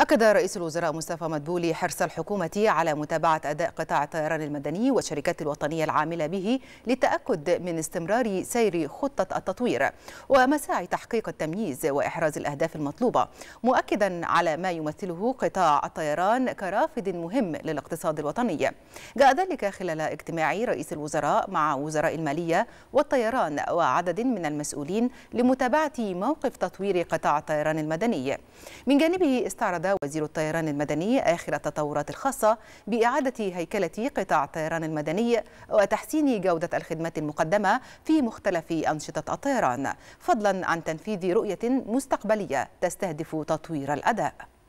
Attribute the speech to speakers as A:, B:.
A: أكد رئيس الوزراء مصطفى مدبولي حرص الحكومة على متابعة أداء قطاع الطيران المدني والشركات الوطنية العاملة به للتأكد من استمرار سير خطة التطوير ومساعي تحقيق التمييز وإحراز الأهداف المطلوبة مؤكدا على ما يمثله قطاع الطيران كرافد مهم للاقتصاد الوطني جاء ذلك خلال اجتماع رئيس الوزراء مع وزراء المالية والطيران وعدد من المسؤولين لمتابعة موقف تطوير قطاع الطيران المدني من جانبه استعرض وزير الطيران المدني آخر التطورات الخاصة بإعادة هيكلة قطاع الطيران المدني وتحسين جودة الخدمات المقدمة في مختلف أنشطة الطيران فضلا عن تنفيذ رؤية مستقبلية تستهدف تطوير الأداء